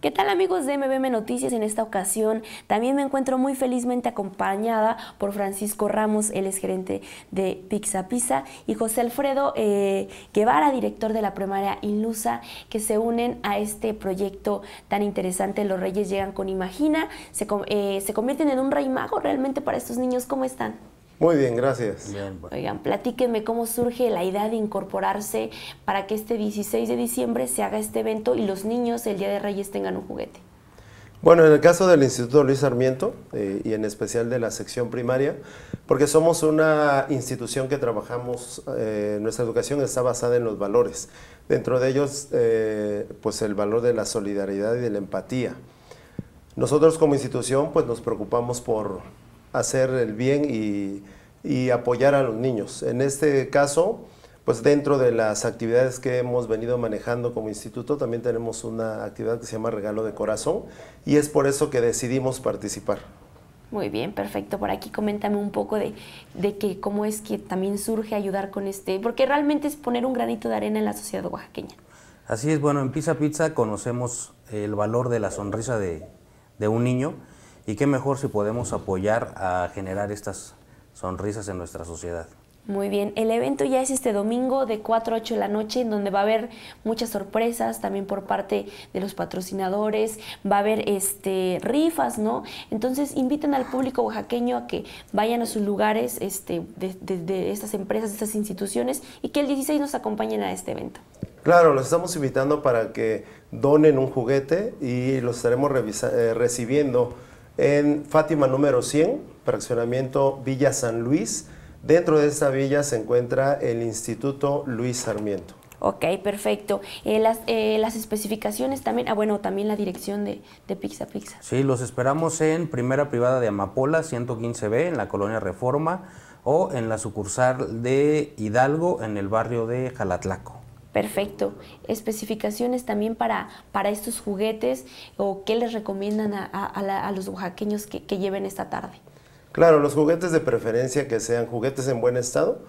¿Qué tal amigos de MBM Noticias? En esta ocasión también me encuentro muy felizmente acompañada por Francisco Ramos, el es gerente de Pizza Pizza, y José Alfredo eh, Guevara, director de la primaria Inlusa, que se unen a este proyecto tan interesante. Los Reyes llegan con Imagina, se, eh, se convierten en un rey mago realmente para estos niños. ¿Cómo están? Muy bien, gracias. Oigan, platíquenme cómo surge la idea de incorporarse para que este 16 de diciembre se haga este evento y los niños el Día de Reyes tengan un juguete. Bueno, en el caso del Instituto Luis Sarmiento eh, y en especial de la sección primaria, porque somos una institución que trabajamos, eh, nuestra educación está basada en los valores, dentro de ellos eh, pues el valor de la solidaridad y de la empatía. Nosotros como institución pues nos preocupamos por hacer el bien y, apoyar a los niños. En este caso, pues dentro de las actividades que hemos venido manejando como instituto, también tenemos una actividad que se llama Regalo de Corazón y es por eso que decidimos participar. Muy bien, perfecto. Por aquí coméntame un poco de, que cómo es que también surge ayudar con este, porque realmente es poner un granito de arena en la sociedad oaxaqueña. Así es, bueno, en Pizza Pizza conocemos el valor de la sonrisa de, de un niño y qué mejor si podemos apoyar a generar estas sonrisas en nuestra sociedad. Muy bien, el evento ya es este domingo de 4 a 8 de la noche, en donde va a haber muchas sorpresas también por parte de los patrocinadores, va a haber este rifas, ¿no? Entonces inviten al público oaxaqueño a que vayan a sus lugares este, de, estas empresas, de estas instituciones, y que el 16 nos acompañen a este evento. Claro, los estamos invitando para que donen un juguete y los estaremos eh, recibiendo en Fátima número 100, fraccionamiento Villa San Luis. Dentro de esta villa se encuentra el Instituto Luis Sarmiento. Ok, perfecto. Eh, eh, las, especificaciones también, ah, bueno, también la dirección de, de Pizza Pizza. Sí, los esperamos en Primera Privada de Amapola, 115B, en la colonia Reforma, o en la sucursal de Hidalgo, en el barrio de Jalatlaco. Perfecto. Especificaciones también para, para estos juguetes o qué les recomiendan a, los oaxaqueños que, que, lleven esta tarde. Claro, los juguetes de preferencia que sean juguetes en buen estado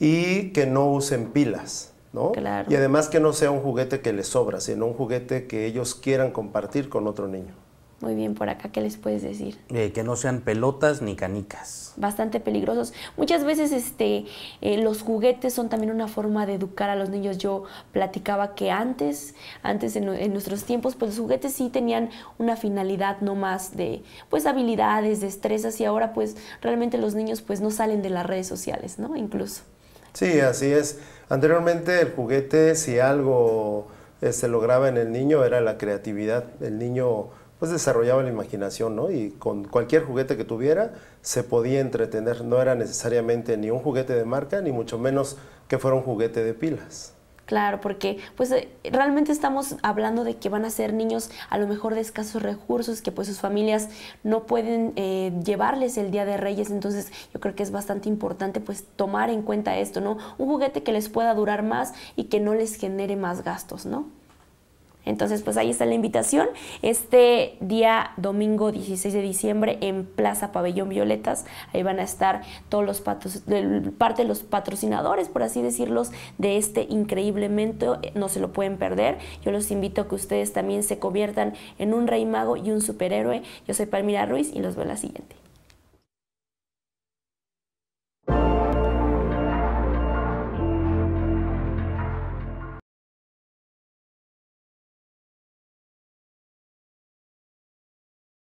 y que no usen pilas, ¿no? Claro. Y además que no sea un juguete que les sobra, sino un juguete que ellos quieran compartir con otro niño muy bien por acá. ¿Qué les puedes decir? Eh, que no sean pelotas ni canicas. Bastante peligrosos. Muchas veces este, eh, los juguetes son también una forma de educar a los niños. Yo platicaba que antes, antes en, nuestros tiempos, pues los juguetes sí tenían una finalidad no más de pues habilidades, destrezas y ahora pues realmente los niños pues no salen de las redes sociales, ¿no? Incluso. Sí, así es. Anteriormente el juguete, si algo eh, se lograba en el niño, era la creatividad. El niño pues desarrollaba la imaginación, ¿no? Y con cualquier juguete que tuviera se podía entretener, no era necesariamente ni un juguete de marca, ni mucho menos que fuera un juguete de pilas. Claro, porque pues eh, realmente estamos hablando de que van a ser niños a lo mejor de escasos recursos, que pues sus familias no pueden eh, llevarles el Día de Reyes, entonces yo creo que es bastante importante pues tomar en cuenta esto, ¿no? Un juguete que les pueda durar más y que no les genere más gastos, ¿no? Entonces, pues ahí está la invitación. Este día domingo 16 de diciembre en Plaza Pabellón Violetas, ahí van a estar todos los parte de los patrocinadores, por así decirlos, de este increíble evento. No se lo pueden perder. Yo los invito a que ustedes también se conviertan en un rey mago y un superhéroe. Yo soy Palmira Ruiz y los veo en la siguiente.